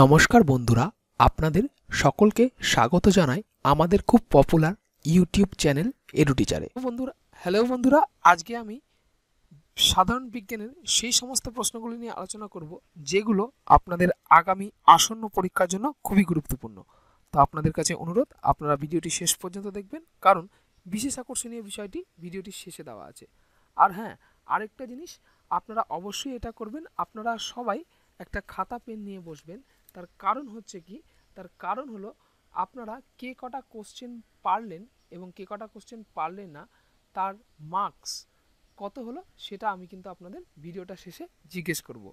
নমস্কার বন্ধুরা আপনাদের সকলকে স্বাগত জানাই আমাদের খুব পপুলার ইউটিউব চ্যানেল এডু টিচারে বন্ধুরা হ্যালো বন্ধুরা আজকে আমি সাধারণ বিজ্ঞানের সেই সমস্ত প্রশ্নগুলি নিয়ে আলোচনা করব যেগুলো আপনাদের আগামী আসন্ন পরীক্ষার জন্য খুবই গুরুত্বপূর্ণ তো আপনাদের কাছে অনুরোধ আপনারা ভিডিওটি শেষ পর্যন্ত দেখবেন কারণ বিশেষ আকর্ষণীয় বিষয়টি ভিডিওটি শেষে দেওয়া আছে আর হ্যাঁ আরেকটা জিনিস আপনারা অবশ্যই এটা করবেন আপনারা সবাই একটা খাতা পেন নিয়ে বসবেন তার কারণ হচ্ছে কি তার কারণ হলো আপনারা কে কটা কোশ্চেন পারলেন এবং কে কটা কোশ্চেন পারলেন না তার মার্কস কত হলো সেটা আমি কিন্তু আপনাদের ভিডিওটা শেষে জিজ্ঞেস করব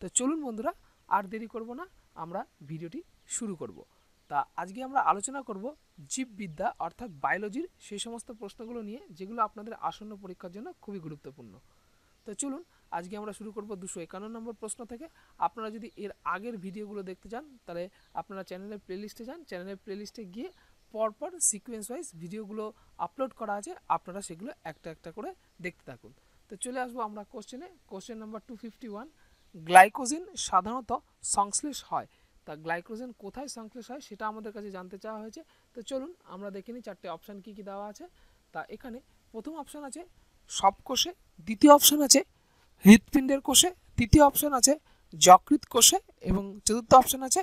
তো চলুন বন্ধুরা আর দেরি করব না আমরা ভিডিওটি শুরু করব তা আজকে আমরা আলোচনা করব জীববিদ্যা অর্থাৎ বায়োলজির সেই সমস্ত প্রশ্নগুলো নিয়ে যেগুলো আপনাদের আসন্ন পরীক্ষার জন্য খুবই গুরুত্বপূর্ণ তো চলুন আজকে আমরা শুরু করব দুশো একান্ন নম্বর প্রশ্ন থেকে আপনারা যদি এর আগের ভিডিওগুলো দেখতে চান তাহলে আপনারা চ্যানেলের প্লেলিস্টে যান চ্যানেলের প্লেলিস্টে গিয়ে পরপর সিকোয়েন্স ওয়াইজ ভিডিওগুলো আপলোড করা আছে আপনারা সেগুলো একটা একটা করে দেখতে থাকুন তো চলে আসবো আমরা কোশ্চেনে question number two fifty one glycogen সাধারণত সংশ্লেষ হয় তা গ্লাইকোজেন কোথায় সংশ্লেষ হয় সেটা আমাদের কাছে জানতে চাওয়া হয়েছে তো চলুন আমরা দেখে নিই চারটে অপশান কী কী দেওয়া আছে তা এখানে প্রথম অপশান আছে সব কোষে দ্বিতীয় অপশান আছে হৃৎপিণ্ডের কোষে তৃতীয় অপশন আছে যকৃত কোষে এবং চতুর্থ অপশন আছে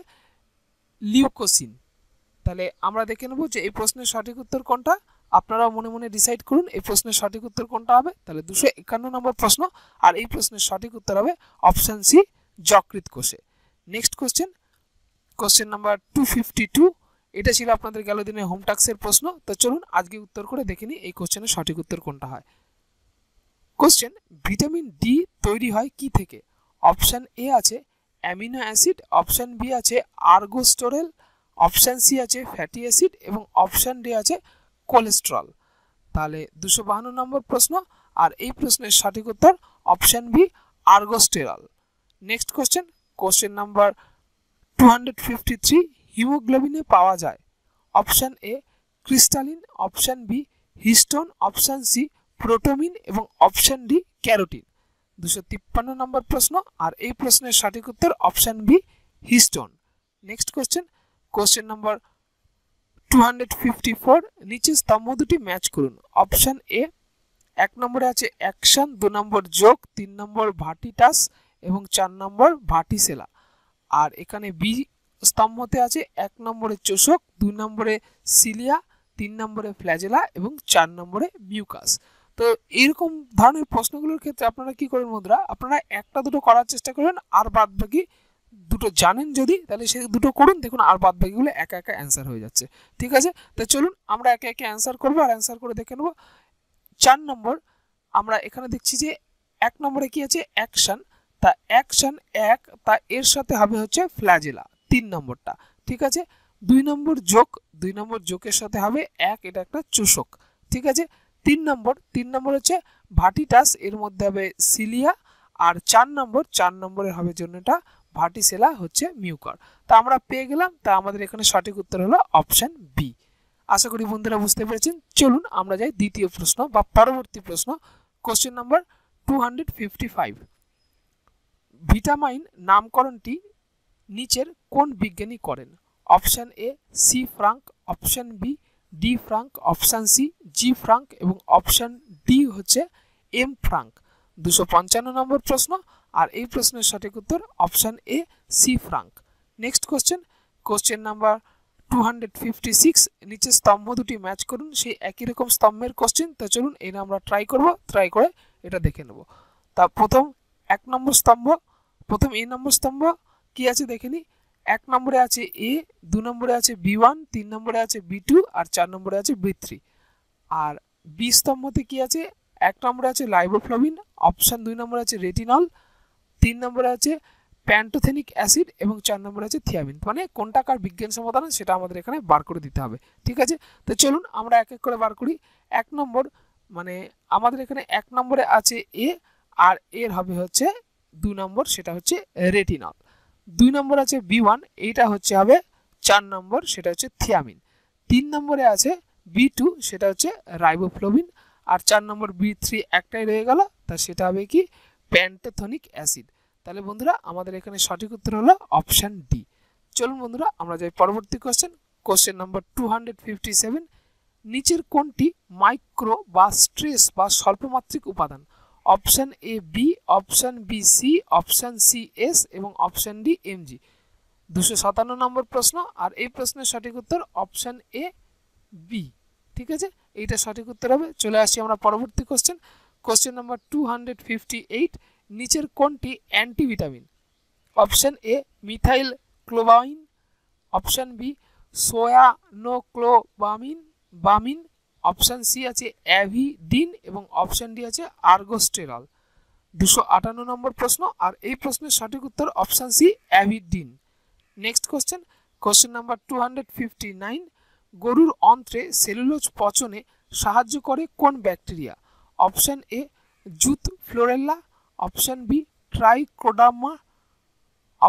লিউকোসিন তাহলে আমরা দেখে নেব যে এই প্রশ্নের সঠিক উত্তর কোনটা আপনারাও মনে মনে ডিসাইড করুন এই প্রশ্নের সঠিক উত্তর কোনটা হবে তাহলে দুশো একান্ন নম্বর প্রশ্ন আর এই প্রশ্নের সঠিক উত্তর হবে অপশান সি যকৃত কোষে next question question number two fifty two এটা ছিল আপনাদের গেল দিনে হোমটাক্সের প্রশ্ন তো চলুন আজকে উত্তর করে দেখে নিই এই কোশ্চেনের সঠিক উত্তর কোনটা হয় কোশ্চেন ভিটামিন ডি তৈরি হয় কি থেকে অপশান এ আছে অ্যামিনো অ্যাসিড অপশান বি আছে আর্গোস্টোরেল অপশান সি আছে ফ্যাটি অ্যাসিড এবং অপশান ডি আছে কোলেস্ট্রল তাহলে দুশো বাহান্ন নম্বর প্রশ্ন আর এই প্রশ্নের সঠিক উত্তর option B ergosterol next question question number two hundred fifty three হিমোগ্লোবিনে পাওয়া যায় option A crystallin option B histone option C protamine এবং অপশান ডি ক্যারোটিন দুশো তিপ্পান্ন নম্বর প্রশ্ন আর এই প্রশ্নের সঠিক উত্তর option B histone next question question number two hundred fifty four নিচে স্তম্ভ দুটি ম্যাচ করুন অপশান এ এক নম্বরে আছে অ্যাকশন দু নম্বর যোগ তিন নম্বর ভাটিটাস এবং চার নম্বর ভাটিসেলা আর এখানে বি স্তম্ভতে আছে এক নম্বরে চোষক দুই নম্বরে সিলিয়া তিন নম্বরে ফ্ল্যাজেলা এবং চার নম্বরে মিউকাস তো এরকম ধরনের প্রশ্নগুলোর ক্ষেত্রে আপনারা কি করেন বন্ধুরা আপনারা একটা দুটো করার চেষ্টা করবেন আর বাদ বাকি দুটো জানেন যদি তাহলে সে দুটো করুন দেখুন আর বাদ বাকিগুলো একা একা অ্যান্সার হয়ে যাচ্ছে ঠিক আছে তো চলুন আমরা একে একে অ্যান্সার করবো আর অ্যান্সার করে দেখে নেবো চার নম্বর আমরা এখানে দেখছি যে এক নম্বরে কি আছে অ্যাকশান তা অ্যাকশান এক তা এর সাথে হবে হচ্ছে ফ্ল্যাজেলা তিন নম্বরটা ঠিক আছে দুই নম্বর যোগ দুই নম্বর যোগের সাথে হবে এক এটা একটা চুষক ঠিক আছে তিন নম্বর তিন নম্বর হচ্ছে ভাটিটাস এর মধ্যে হবে সিলিয়া আর চার নম্বর চার নম্বরের হবে জন্য এটা ভাটিসেলা হচ্ছে মিউকর তা আমরা পেয়ে গেলাম তা আমাদের এখানে সঠিক উত্তর হলো অপশান বি আশা করি বন্ধুরা বুঝতে পেরেছেন চলুন আমরা যাই দ্বিতীয় প্রশ্ন বা পরবর্তী প্রশ্ন কোশ্চেন নাম্বার টু ভিটামাইন নামকরণটি নিচের কোন বিজ্ঞানী করেন option A C Frank option B D Frank option C G Frank এবং অপশান ডি হচ্ছে এম ফ্রাঙ্ক দুশো পঞ্চান্ন নম্বর প্রশ্ন আর এই প্রশ্নের সঠিক উত্তর option A C Frank next question question number two hundred fifty six নিচে স্তম্ভ দুটি ম্যাচ করুন সেই একই রকম স্তম্ভের কোশ্চেন তো চলুন এটা আমরা ট্রাই করব ট্রাই করে এটা দেখে নেব তা প্রথম এক নম্বর স্তম্ভ প্রথম এ নম্বর স্তম্ভ কী আছে দেখে নিই এক নম্বরে আছে এ দু নম্বরে আছে বি ওয়ান তিন নম্বরে আছে বি টু আর চার নম্বরে আছে বি থ্রি আর বি স্তম্ভতে কী আছে এক নম্বরে আছে লাইবোফ্লাভিন অপশান দুই নম্বরে আছে রেটিনল তিন নম্বরে আছে প্যান্টোথেনিক অ্যাসিড এবং চার নম্বরে আছে থিয়ামিন মানে কোনটা কার বিজ্ঞান সমাধান সেটা আমাদের এখানে বার করে দিতে হবে ঠিক আছে তো চলুন আমরা এক এক করে বার করি এক নম্বর মানে আমাদের এখানে এক নম্বরে আছে এ আর এর হবে হচ্ছে দু নম্বর সেটা হচ্ছে রেটিনল দুই নম্বর আছে বি ওয়ান এইটা হচ্ছে হবে চার নম্বর সেটা হচ্ছে থিয়ামিন তিন নম্বরে আছে বি টু সেটা হচ্ছে রাইবোফ্লোবিন আর চার নম্বর বি থ্রি একটাই রয়ে গেল তা সেটা হবে কি প্যান্টেথনিক অ্যাসিড তাহলে বন্ধুরা আমাদের এখানে সঠিক উত্তর হলো অপশান ডি চলুন বন্ধুরা আমরা যাই পরবর্তী question question number two hundred fifty seven নিচের কোনটি মাইক্রো বা স্ট্রেস বা স্বল্পমাত্রিক উপাদান option A B option B C option C S এবং অপশান ডি এম জি দুশো সাতান্ন নম্বর প্রশ্ন আর এই প্রশ্নের সঠিক উত্তর অপশান এ বি ঠিক আছে এইটা সঠিক উত্তর হবে চলে আসছি আমরা পরবর্তী question question number two hundred fifty eight নিচের কোনটি antivitamin option A methylcobalamin option B cyanocobalamin বামিন অপশান সি আছে অ্যাভিডিন এবং অপশান ডি আছে আর্গোস্টেরল দুশো আটান্ন নম্বর প্রশ্ন আর এই প্রশ্নের সঠিক উত্তর option C avidin next question question number two hundred fifty nine গরুর অন্ত্রে সেলুলোজ পচনে সাহায্য করে কোন ব্যাকটেরিয়া অপশান এ জুত ফ্লোরেল্লা অপশান বি ট্রাইক্রোডামা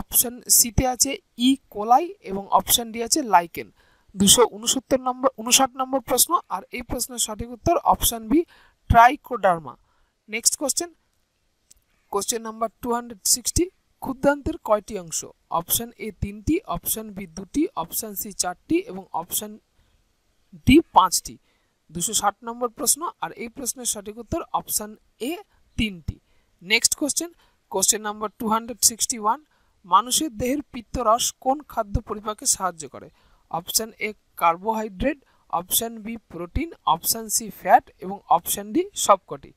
অপশান সিতে আছে ই কোলাই এবং অপশান ডি আছে লাইকেন দুশো উনসত্তর নম্বর উনষাট নম্বর প্রশ্ন আর এই প্রশ্নের সঠিক উত্তর option B Trichoderma next question question number two hundred sixty ক্ষুদ্রান্তের কয়টি অংশ অপশান এ তিনটি অপশান বি দুটি অপশান সি চারটি এবং অপশান ডি পাঁচটি দুশো ষাট নম্বর প্রশ্ন আর এই প্রশ্নের সঠিক উত্তর অপশান এ তিনটি next question question number two hundred sixty one মানুষের দেহের পিত্তরস কোন খাদ্য পরিপাকে সাহায্য করে option A carbohydrate option B protein option C fat এবং অপশান ডি সবকটি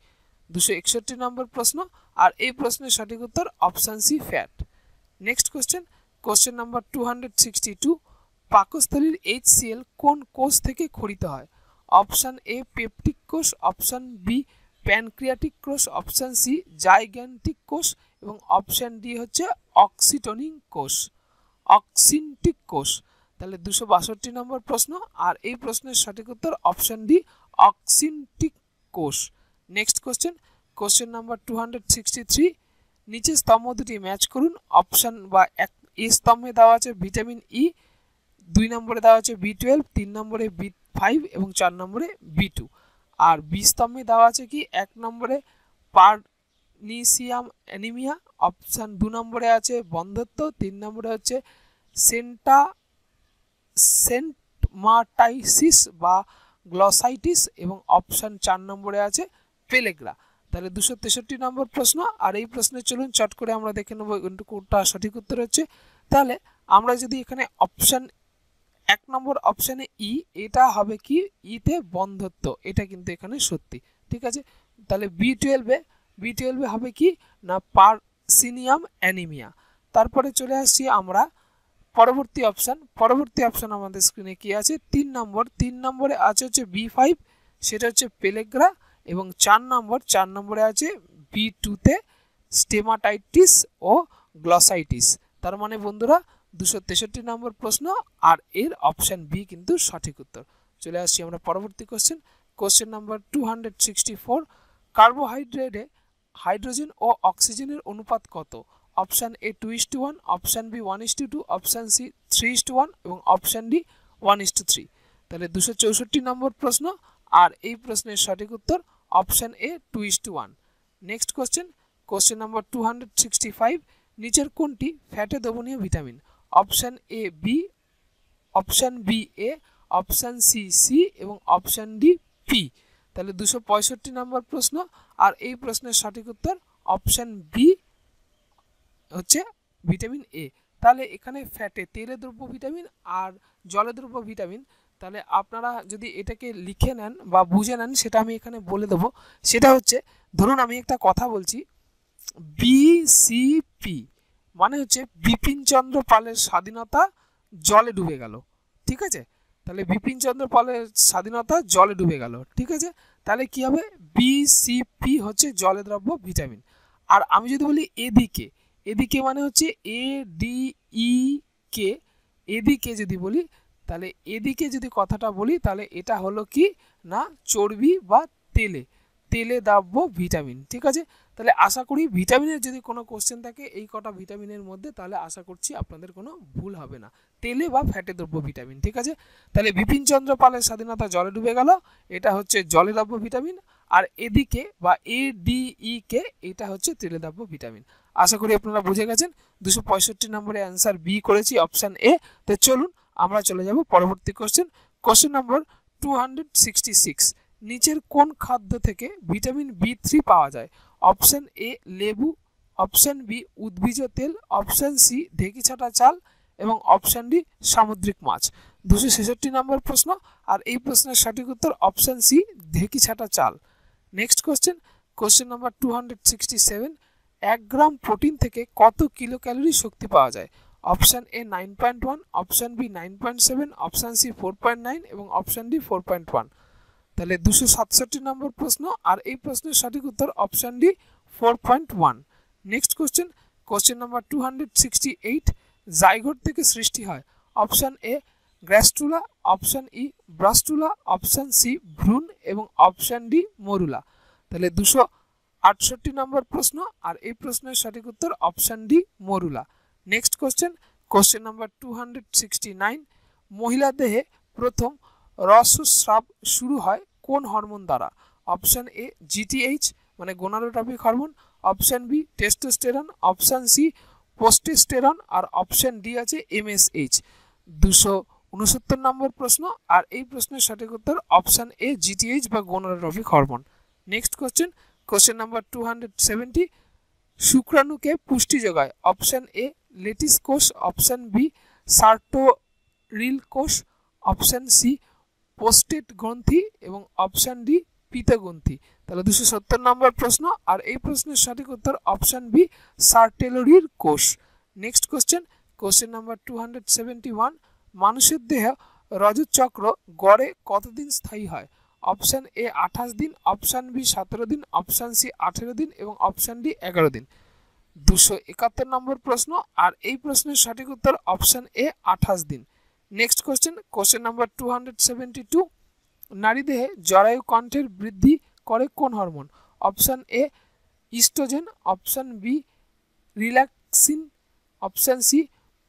দুশো একষট্টি নম্বর প্রশ্ন আর এই প্রশ্নের সঠিক উত্তর option C fat next question question number two hundred sixty two পাকস্থলীর এইচসিএল কোন কোষ থেকে খরিত হয় অপশান এ পেপটিক কোষ অপশান বি প্যানক্রিয়াটিক কোষ অপশান সি জাইগ্যান্টিক কোষ এবং অপশান ডি হচ্ছে অক্সিটনিং কোষ অক্সিনটিক কোষ তাহলে দুশো বাষট্টি নম্বর প্রশ্ন আর এই প্রশ্নের সঠিক উত্তর অপশন ডি অক্সিনটিক কোষ next question question number two hundred sixty three নিচে স্তম্ভ দুটি ম্যাচ করুন অপশান বা এক এ স্তম্ভে দেওয়া আছে ভিটামিন ই e, দুই নম্বরে দেওয়া আছে বি টুয়েলভ তিন নম্বরে বি ফাইভ এবং চার নম্বরে বি টু আর বি স্তম্ভে দেওয়া আছে কি এক নম্বরে পার্নিসিয়াম অ্যানিমিয়া অপশান দু নম্বরে আছে বন্ধত্ব তিন নম্বরে হচ্ছে সেন্টা সেন্টমাটাইসিস বা গ্লসাইটিস এবং অপশান চার নম্বরে আছে পেলেগ্রা তাহলে দুশো তেষট্টি নম্বর প্রশ্ন আর এই প্রশ্নে চলুন চট করে আমরা দেখে নেবো কোনটা সঠিক উত্তর হচ্ছে তাহলে আমরা যদি এখানে অপশান এক নম্বর অপশানে ই এটা হবে কি ইতে বন্ধত্ব এটা কিন্তু এখানে সত্যি ঠিক আছে তাহলে বি টুয়েলভে বি টুয়েলভে হবে কি না পারসিনিয়াম অ্যানিমিয়া তারপরে চলে আসছি আমরা পরবর্তী অপশান পরবর্তী অপশান আমাদের স্ক্রিনে কি আছে তিন নম্বর তিন নম্বরে আছে হচ্ছে বি ফাইভ সেটা হচ্ছে পেলেগ্রা এবং চার নম্বর চার নম্বরে আছে বি টুতে স্টেমাটাইটিস ও গ্লসাইটিস তার মানে বন্ধুরা দুশো তেষট্টি নম্বর প্রশ্ন আর এর অপশান বি কিন্তু সঠিক উত্তর চলে আসছি আমরা পরবর্তী question question number two hundred sixty four কার্বোহাইড্রেটে হাইড্রোজেন ও অক্সিজেনের অনুপাত কত option A two is to one option B one is to two option C three is to one এবং option D one is to three তাহলে দুশো চৌষট্টি নম্বর প্রশ্ন আর এই প্রশ্নের সঠিক উত্তর option A two is to one next question question number two hundred sixty five নিচের কোনটি ফ্যাটে দ্রবণীয় vitamin option A B option B A option C C এবং অপশান ডি পি তাহলে দুশো পঁয়ষট্টি নম্বর প্রশ্ন আর এই প্রশ্নের সঠিক উত্তর অপশান বি হচ্ছে ভিটামিন এ তাহলে এখানে ফ্যাটে তেলে দ্রব্য ভিটামিন আর জলে দ্রব্য ভিটামিন তাহলে আপনারা যদি এটাকে লিখে নেন বা বুঝে নেন সেটা আমি এখানে বলে দেবো সেটা হচ্ছে ধরুন আমি একটা কথা বলছি বিসিপি মানে হচ্ছে বিপিনচন্দ্র পালের স্বাধীনতা জলে ডুবে গেল ঠিক আছে তাহলে বিপিনচন্দ্র পালের স্বাধীনতা জলে ডুবে গেল ঠিক আছে তাহলে কি হবে বিসিপি হচ্ছে জলে দ্রব্য ভিটামিন আর আমি যদি বলি এদিকে এদিকে মানে হচ্ছে এ ডি ই কে এদিকে যদি বলি তাহলে এদিকে যদি কথাটা বলি তাহলে এটা হলো কি না চর্বি বা তেলে তেলে দাব্য ভিটামিন ঠিক আছে তাহলে আশা করি ভিটামিনের যদি কোনো কোশ্চেন থাকে এই কটা ভিটামিনের মধ্যে তাহলে আশা করছি আপনাদের কোনো ভুল হবে না তেলে বা ফ্যাটে দ্রব্য ভিটামিন ঠিক আছে তাহলে বিপিনচন্দ্র পালের স্বাধীনতা জলে ডুবে গেল এটা হচ্ছে জলে দ্রব্য ভিটামিন আর এদিকে বা এ ডি ই কে এটা হচ্ছে তেলে দ্রব্য ভিটামিন আশা করি আপনারা বুঝে গেছেন দুশো পঁয়ষট্টি নম্বরে অ্যান্সার বি করেছি অপশান এ তো চলুন আমরা চলে যাব পরবর্তী question question number two hundred sixty six নিচের কোন খাদ্য থেকে ভিটামিন বি থ্রি পাওয়া যায় অপশান এ লেবু অপশান বি উদ্ভিজ তেল অপশান সি ঢেকি ছাটা চাল এবং অপশান ডি সামুদ্রিক মাছ দুশো ছেষট্টি নম্বর প্রশ্ন আর এই প্রশ্নের সঠিক উত্তর অপশান সি ঢেকি ছাটা চাল next question question number two hundred sixty seven এক গ্রাম প্রোটিন থেকে কত কিলো ক্যালোরি শক্তি পাওয়া যায় option A nine point one option B nine point seven option C four point nine এবং option D four point one তাহলে দুশো সাতষট্টি নম্বর প্রশ্ন আর এই প্রশ্নের সঠিক উত্তর option D four point one next question question number two hundred sixty eight zygote থেকে সৃষ্টি হয় option A gastrula option E blastula option C ভ্রুন এবং অপশান ডি মরুলা তাহলে দুশো আটষট্টি নম্বর প্রশ্ন আর এই প্রশ্নের সঠিক উত্তর option D morula next question question number two hundred sixty nine মহিলা দেহে প্রথম রসস্রাব শুরু হয় কোন হরমোন দ্বারা অপশান এ জিটিএইচ মানে gonadotropic hormone option B testosterone option C progesterone আর অপশান ডি আছে এমএসএইচ দুশো উনসত্তর নম্বর প্রশ্ন আর এই প্রশ্নের সঠিক উত্তর অপশান এ জিটিএইচ বা gonadotropic hormone next question question number two hundred seventy শুক্রাণুকে পুষ্টি যোগায় অপশান এ লেটিস কোষ অপশান বি সার্টোরিল কোষ অপশান সি পোস্টেট গ্রন্থি এবং অপশান ডি পিতাগ্রন্থি তাহলে দুশো সত্তর নম্বর প্রশ্ন আর এই প্রশ্নের সঠিক উত্তর অপশান বি সার্টেলরির কোষ next question question number two hundred seventy one মানুষের দেহ রজতচক্র গড়ে কতদিন স্থায়ী হয় অপশান এ আঠাশ দিন অপশান বি সতেরো দিন অপশান সি আঠেরো দিন এবং অপশান ডি এগারো দিন দুশো একাত্তর নম্বর প্রশ্ন আর এই প্রশ্নের সঠিক উত্তর অপশান এ আঠাশ দিন next question question number two hundred seventy two নারী দেহে জরায়ু কণ্ঠের বৃদ্ধি করে কোন hormone option A oestrogen option B relaxin option C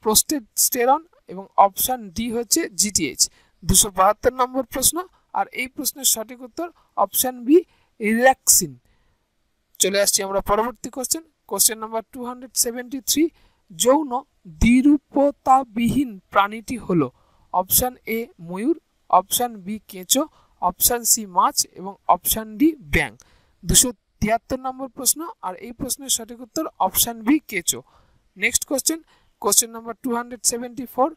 progesterone এবং অপশান ডি হচ্ছে জিটিএইচ দুশো বাহাত্তর নম্বর প্রশ্ন আর এই প্রশ্নের সঠিক উত্তর অপশান বি রিল্যাক্সিন চলে আসছি আমরা পরবর্তী question question number two hundred seventy three যৌন দ্বিরূপতাবিহীন প্রাণীটি হল অপশান এ ময়ূর অপশান বি কেঁচো অপশান সি মাছ এবং অপশান ডি ব্যাং দুশো তিয়াত্তর নম্বর প্রশ্ন আর এই প্রশ্নের সঠিক উত্তর অপশান বি কেঁচো next question question number two hundred seventy four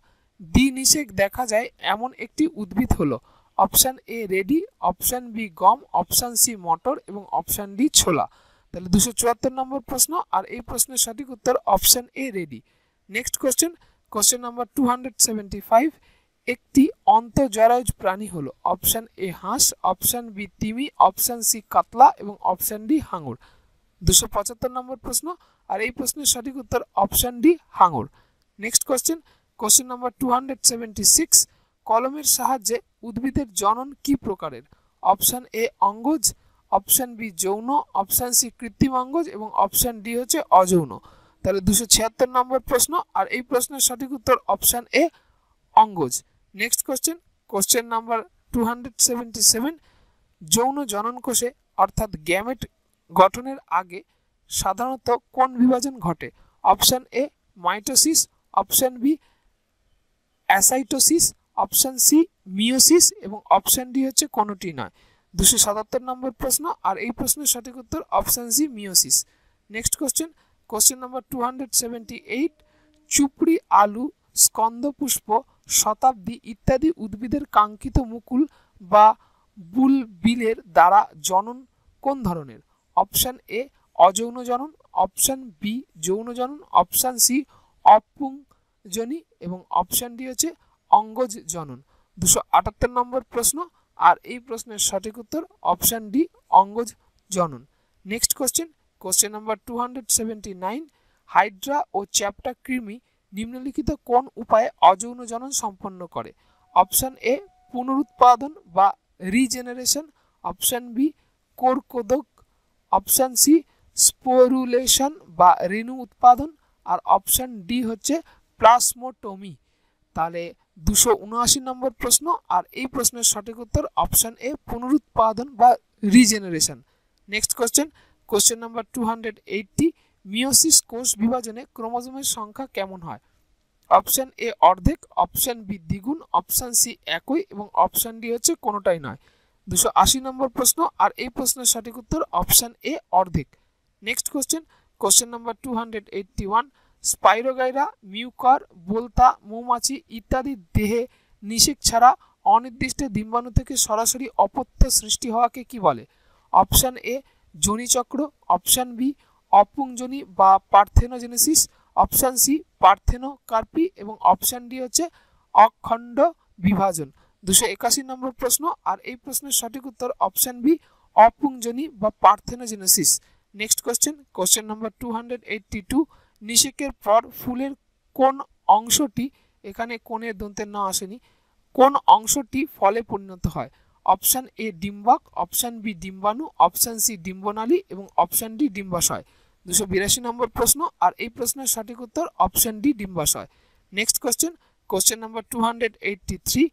দ্বিনিষেক দেখা যায় এমন একটি উদ্ভিদ হলো অপশান এ রেডি অপশান বি গম অপশান সি মটর এবং অপশান ডি ছোলা তাহলে দুশো চুয়াত্তর নম্বর প্রশ্ন আর এই প্রশ্নের সঠিক উত্তর অপশান এ রেডি next question question number two hundred seventy five একটি অন্তজরায়ুজ প্রাণী হলো অপশান এ হাঁস অপশান বি তিমি অপশান সি কাতলা এবং অপশান ডি হাঙুর দুশো পঁচাত্তর নম্বর প্রশ্ন আর এই প্রশ্নের সঠিক উত্তর অপশান ডি হাঙুর next question question number two hundred seventy six কলমের সাহায্যে উদ্ভিদের জনন কি প্রকারের অপশান এ অঙ্গজ অপশান বি যৌন অপশান সি কৃত্রিম অঙ্গজ এবং অপশান ডি হচ্ছে অযৌন তাহলে দুশো ছিয়াত্তর নম্বর প্রশ্ন আর এই প্রশ্নের সঠিক উত্তর অপশান এ অঙ্গজ next question question number two hundred seventy seven যৌন জনন কোষে অর্থাৎ গ্যামেট গঠনের আগে সাধারণত কোন বিভাজন ঘটে option A mitosis option B amitosis option C meiosis এবং অপশান ডি হচ্ছে কোনোটি নয় দুশো সাতাত্তর নম্বর প্রশ্ন আর এই প্রশ্নের সঠিক উত্তর option C meiosis next question question number two hundred seventy eight চুপড়ি আলু স্কন্দপুষ্প শতাব্দী ইত্যাদি উদ্ভিদের কাঙ্ক্ষিত মুকুল বা বুল বিলের দ্বারা জনন কোন ধরনের অপশান এ অযৌন জনন অপশান বি যৌন জনন অপশান সি অপুংজনী এবং অপশান ডি হচ্ছে অঙ্গজ জনন দুশো আটাত্তর নম্বর প্রশ্ন আর এই প্রশ্নের সঠিক উত্তর অপশান ডি অঙ্গজ জনন next question question number two hundred seventy nine hydra ও চ্যাপটা কৃমি নিম্নলিখিত কোন উপায়ে অযৌন জনন সম্পন্ন করে অপশান এ পুনরুৎপাদন বা রিজেনারেশন অপশান বি কোরকোদক অপশান সি স্পোরুলেশন বা রেণু উৎপাদন আর অপশান ডি হচ্ছে প্লাসমোটমি তাহলে দুশো উনআশি নম্বর প্রশ্ন আর এই প্রশ্নের সঠিক উত্তর অপশান এ পুনরুৎপাদন বা regeneration next question question number two hundred eighty meiosis কোষ বিভাজনে ক্রোমোজোমের সংখ্যা কেমন হয় অপশান এ অর্ধেক অপশান বি দ্বিগুণ অপশান সি একই এবং অপশান ডি হচ্ছে কোনোটাই নয় দুশো আশি নম্বর প্রশ্ন আর এই প্রশ্নের সঠিক উত্তর অপশান এ অর্ধেক next question question number two hundred eighty one Spirogyra Mucor বোলতা মৌমাছি ইত্যাদি দেহে নিষেক ছাড়া অনির্দিষ্ট ডিম্বাণু থেকে সরাসরি অপত্য সৃষ্টি হওয়াকে কি বলে অপশান এ জনিচক্র অপশান বি অপুংজনী বা পার্থেনোজেনেসিস অপশান সি পার্থেনোকার্পি এবং অপশান ডি হচ্ছে অখণ্ড বিভাজন দুশো একাশি নম্বর প্রশ্ন আর এই প্রশ্নের সঠিক উত্তর অপশান বি অপুংজনী বা parthenogenesis next question question number two hundred eighty two নিষেকের পর ফুলের কোন অংশটি এখানে কোণের দন্তে না আসেনি কোন অংশটি ফলে পরিণত হয় অপশান এ ডিম্বাক অপশান বি ডিম্বাণু অপশান সি ডিম্বনালী এবং অপশান ডি ডিম্বাশয় দুশো বিরাশি নম্বর প্রশ্ন আর এই প্রশ্নের সঠিক উত্তর অপশান ডি ডিম্বাশয় next question question number two hundred eighty three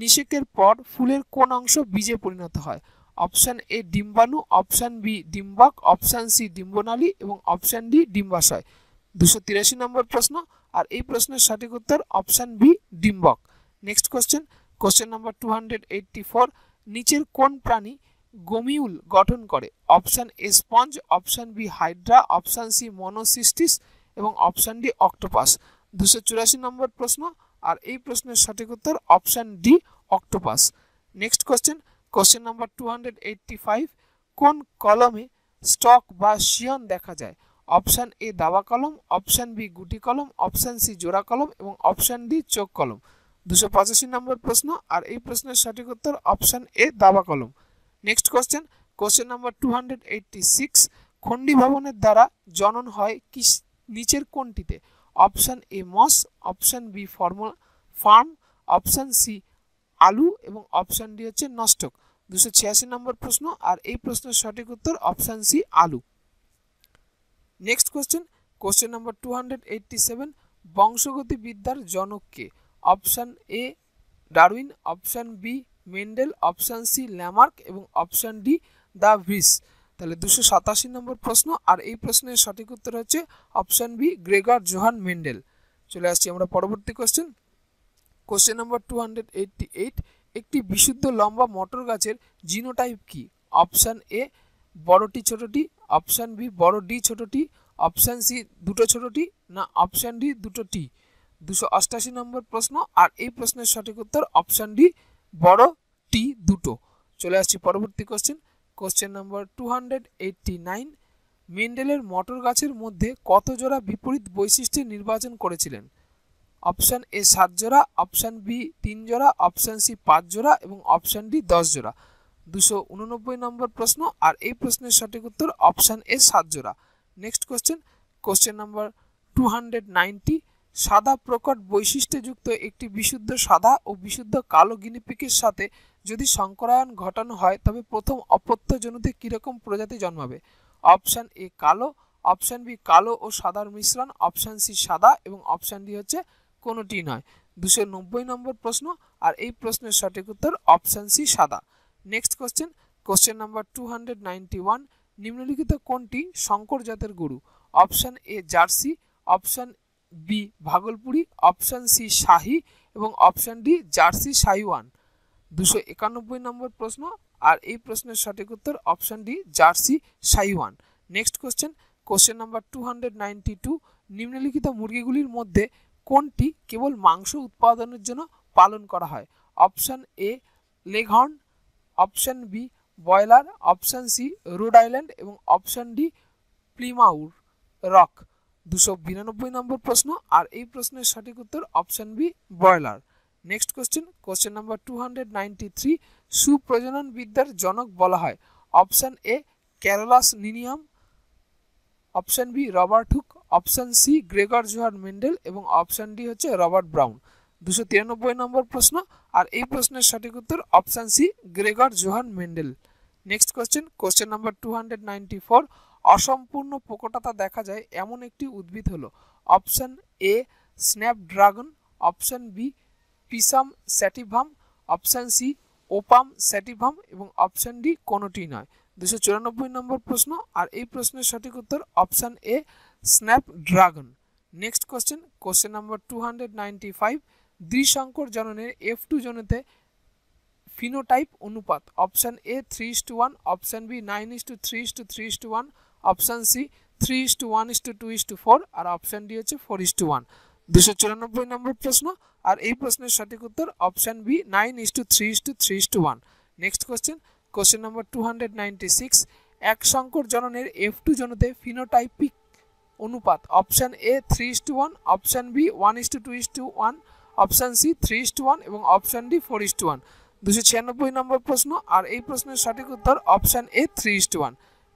নিষেকের পর ফুলের কোন অংশ বীজে পরিণত হয় অপশান এ ডিম্বাণু অপশান বি ডিম্বাক অপশান সি ডিম্বনালী এবং অপশান ডি ডিম্বাশয় দুশো তিরাশি নম্বর প্রশ্ন আর এই প্রশ্নের সঠিক উত্তর অপশান বি ডিম্বক next question question number two hundred eighty four নিচের কোন প্রাণী গমিউল গঠন করে option A sponge option B hydra option C Monocystis এবং অপশান ডি অক্টোপাস দুশো চুরাশি নম্বর প্রশ্ন আর এই প্রশ্নের সঠিক উত্তর option D octopus next question question number two hundred eighty five কোন কলমে স্টক বা শিয়ন দেখা যায় অপশান এ দাবা কলম অপশান বি গুটি কলম অপশান সি জোড়া কলম এবং অপশান ডি চোখ কলম দুশো পঁচাশি নম্বর প্রশ্ন আর এই প্রশ্নের সঠিক উত্তর অপশান এ দাবা কলম next question question number two hundred eighty six খণ্ডী ভবনের দ্বারা জনন হয় কি নিচের কোনটিতে option A moss option B ফর্মল ফার্ম অপশান সি আলু এবং অপশান ডি হচ্ছে নষ্টক দুশো ছিয়াশি নম্বর প্রশ্ন আর এই প্রশ্নের সঠিক উত্তর অপশান সি আলু next question question number two hundred eighty seven বংশগতি বিদ্যার জনককে option A Darwin option B Mendel option C Lamarck এবং অপশান ডি দ্য ভিস তাহলে দুশো সাতাশি নম্বর প্রশ্ন আর এই প্রশ্নের সঠিক উত্তর হচ্ছে option B Gregor Johann Mendel চলে আসছি আমরা পরবর্তী question question number two hundred eighty eight একটি বিশুদ্ধ লম্বা মটর গাছের জিনোটাইপ কি অপশান এ বড়টি ছোটটি অপশান বি বড় ডি ছোটো টি অপশান সি দুটো ছোটো না অপশান ডি দুটো টি দুশো অষ্টাশি নম্বর প্রশ্ন আর এই প্রশ্নের সঠিক উত্তর অপশান ডি বড় টি দুটো চলে আসছি পরবর্তী question question number two hundred eighty nine মেন্ডেলের মটর গাছের মধ্যে কত জোড়া বিপরীত বৈশিষ্ট্যের নির্বাচন করেছিলেন অপশান এ সাত জোড়া অপশান বি তিন জোড়া অপশান সি পাঁচ জোড়া এবং অপশান ডি দশ জোড়া দুশো উননব্বই নম্বর প্রশ্ন আর এই প্রশ্নের সঠিক উত্তর অপশান এ সাতজোড়া next question question number two hundred ninety সাদা প্রকট বৈশিষ্ট্যযুক্ত একটি বিশুদ্ধ সাদা ও বিশুদ্ধ কালো গিনিপিকের সাথে যদি সংকরায়ন ঘটানো হয় তবে প্রথম অপত্য জনুতে কীরকম প্রজাতি জন্মাবে অপশান এ কালো অপশান বি কালো ও সাদার মিশ্রণ অপশান সি সাদা এবং অপশান ডি হচ্ছে কোনোটি নয় দুশো নব্বই নম্বর প্রশ্ন আর এই প্রশ্নের সঠিক উত্তর অপশান সি সাদা next question question number two hundred ninety one নিম্নলিখিত কোনটি শঙ্কর জাতের গরু option A Jersey option B Bhagalpuri option C শাহি এবং অপশান ডি জার্সি শাহিওয়ান দুশো একানব্বই নম্বর প্রশ্ন আর এই প্রশ্নের সঠিক উত্তর অপশান ডি জার্সি শাহিওয়ান next question question number two hundred ninety two নিম্নলিখিত মুরগিগুলির মধ্যে কোনটি কেবল মাংস উৎপাদনের জন্য পালন করা হয় option A Leghorn option B broiler option C Rhode Island এবং অপশান ডি প্লিমাউর রক দুশো বিরানব্বই নম্বর প্রশ্ন আর এই প্রশ্নের সঠিক উত্তর option B broiler next question question number two hundred ninety three সুপ্রজনন বিদ্যার জনক বলা হয় অপশান এ ক্যারোলাস নিনিয়াম option B Robert Hooke option C Gregor Johann Mendel এবং অপশান ডি হচ্ছে রবার্ট ব্রাউন দুশো তিরানব্বই নম্বর প্রশ্ন আর এই প্রশ্নের সঠিক উত্তর option C Gregor Johann Mendel next question question number two hundred ninety four অসম্পূর্ণ পোকোটাতা দেখা যায় এমন একটি উদ্ভিদ হলো option A snapdragon option B Pisum sativum option C ওপাম স্যাটিভাম এবং অপশান ডি কোনোটি নয় দুশো চুরানব্বই নম্বর প্রশ্ন আর এই প্রশ্নের সঠিক উত্তর option A Snapdragon next question question number two hundred ninety five দ্বিশঙ্কর জননের এফ টু জনেতে ফিনোটাইপ অনুপাত option A three is to one option B nine is to three is to three is to one option C three is to one is to two is to four আর option D হচ্ছে four is to one দুশো চুরানব্বই নম্বর প্রশ্ন আর এই প্রশ্নের সঠিক উত্তর option B nine is to three is to three is to one next question question number two hundred ninety six এক সংকর জননের এফ টু জনতে ফিনোটাইপিক অনুপাত option A three is to one option B one is to two is to one option C three is to one এবং option D four is to one দুশো ছিয়ানব্বই number প্রশ্ন আর এই প্রশ্নের সঠিক উত্তর option A three is to one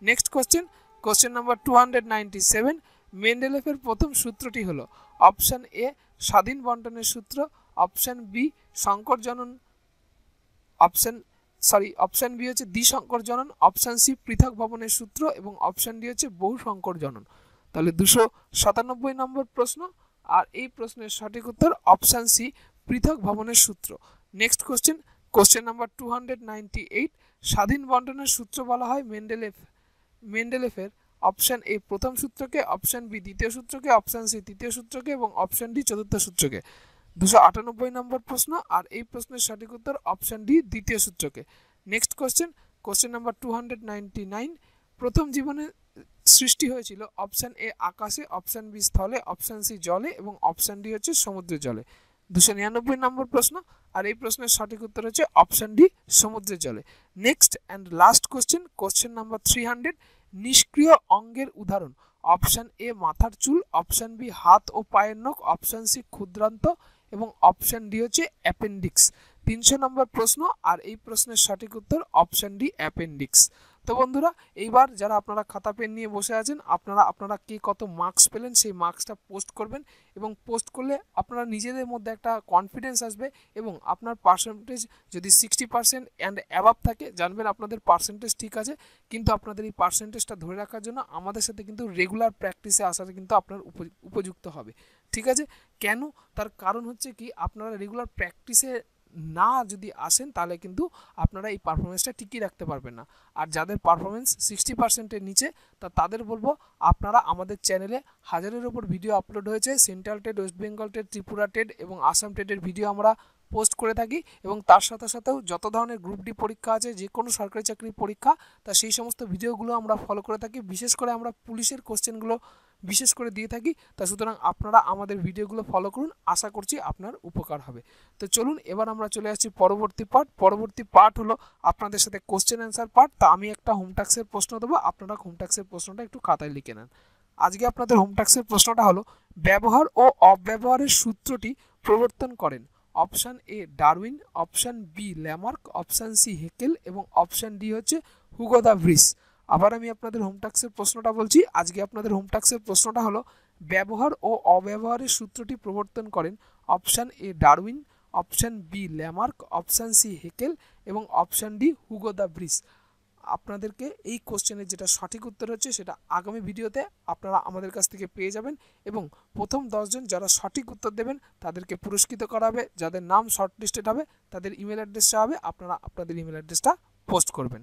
next question question number two hundred ninety seven মেন্ডেলেফের প্রথম সূত্রটি হলো অপশান এ স্বাধীন বন্টনের সূত্র অপশান বি শঙ্কর জনন অপশান সরি অপশান বি হচ্ছে দ্বিশঙ্কর জনন অপশান সি পৃথক ভবনের সূত্র এবং অপশান ডি হচ্ছে বহু সংকর জনন তাহলে দুশো সাতানব্বই নম্বর প্রশ্ন আর এই প্রশ্নের সঠিক উত্তর অপশান সি পৃথক ভবনের সূত্র next question question number two hundred eight স্বাধীন বন্টনের সূত্র বলা হয় মেন্ডেলেফ মেন্ডেলেফের অপশান এ প্রথম সূত্রকে অপশান বি দ্বিতীয় সূত্রকে অপশান সি তৃতীয় সূত্রকে এবং অপশান ডি চতুর্থ সূত্রকে দুশো আটানব্বই নম্বর প্রশ্ন আর এই প্রশ্নের সঠিক উত্তর অপশান ডি দ্বিতীয় সূত্রকে next question question number two hundred ninety nine প্রথম জীবনে সৃষ্টি হয়েছিল অপশান এ আকাশে অপশান বি স্থলে অপশান সি জলে এবং অপশান ডি হচ্ছে সমুদ্রের জলে দুশো নিরানব্বই নম্বর প্রশ্ন আর এই প্রশ্নের সঠিক উত্তর হচ্ছে অপশান ডি সমুদ্রের জলে next and last question question number three hundred নিষ্ক্রিয় অঙ্গের উদাহরণ অপশান এ মাথার চুল অপশান বি হাত ও পায়ের নখ অপশান সি ক্ষুদ্রান্ত এবং অপশান ডি হচ্ছে অ্যাপেন্ডিক্স তিনশো নম্বর প্রশ্ন আর এই প্রশ্নের সঠিক উত্তর অপশান ডি অ্যাপেন্ডিক্স তো বন্ধুরা এইবার যারা আপনারা খাতা পেন নিয়ে বসে আছেন আপনারা আপনারা কে কত মার্কস পেলেন সেই মার্কসটা পোস্ট করবেন এবং পোস্ট করলে আপনারা নিজেদের মধ্যে একটা কনফিডেন্স আসবে এবং আপনার পার্সেন্টেজ যদি সিক্সটি পার্সেন্ট অ্যান্ড অ্যাবাভ থাকে জানবেন আপনাদের পার্সেন্টেজ ঠিক আছে কিন্তু আপনাদের এই পার্সেন্টেজটা ধরে রাখার জন্য আমাদের সাথে কিন্তু রেগুলার প্র্যাকটিসে আসাটা কিন্তু আপনার উপযুক্ত হবে ঠিক আছে কেন তার কারণ হচ্ছে কি আপনারা রেগুলার প্র্যাকটিসে না যদি আসেন তাহলে কিন্তু আপনারা এই পারফরমেন্সটা টিকিয়ে রাখতে পারবেন না আর যাদের পারফরমেন্স সিক্সটি পার্সেন্টের নিচে তা তাদের বলবো আপনারা আমাদের চ্যানেলে হাজারের ওপর ভিডিও আপলোড হয়েছে central TET West Bengal TET Tripura TET এবং আসাম টেডের ভিডিও আমরা পোস্ট করে থাকি এবং তার সাথে সাথেও যত ধরনের গ্রুপ ডি পরীক্ষা আছে যে কোনো সরকারি চাকরির পরীক্ষা তা সেই সমস্ত ভিডিওগুলো আমরা ফলো করে থাকি বিশেষ করে আমরা পুলিশের কোশ্চেনগুলো বিশেষ করে দিয়ে থাকি তা সুতরাং আপনারা আমাদের ভিডিওগুলো ফলো করুন আশা করছি আপনার উপকার হবে তো চলুন এবার আমরা চলে আসছি পরবর্তী পার্ট পরবর্তী পার্ট হলো আপনাদের সাথে কোশ্চেন অ্যান্সার পার্ট তা আমি একটা হোমটাক্সের প্রশ্ন দেবো আপনারা হোমটাক্সের প্রশ্নটা একটু খাতায় লিখে নেন আজকে আপনাদের হোমটাক্সের প্রশ্নটা হলো ব্যবহার ও অব্যবহারের সূত্রটি প্রবর্তন করেন option A Darwin option B Lamarck option C Haeckel এবং অপশান ডি হচ্ছে হুগোদা ব্রিস আবার আমি আপনাদের হোম ট্যাক্সের প্রশ্নটা বলছি আজকে আপনাদের হোম ট্যাক্সের প্রশ্নটা হলো ব্যবহার ও অব্যবহারের সূত্রটি প্রবর্তন করেন option A Darwin option B Lamarck option C Haeckel এবং option D Hugo de Vries আপনাদেরকে এই কোশ্চেনের যেটা সঠিক উত্তর হচ্ছে সেটা আগামী ভিডিওতে আপনারা আমাদের কাছ থেকে পেয়ে যাবেন এবং প্রথম দশজন যারা সঠিক উত্তর দেবেন তাদেরকে পুরস্কৃত করা হবে যাদের নাম শর্টলিস্টেড হবে তাদের ইমেল অ্যাড্রেসটা হবে আপনারা আপনাদের ইমেল অ্যাড্রেসটা পোস্ট করবেন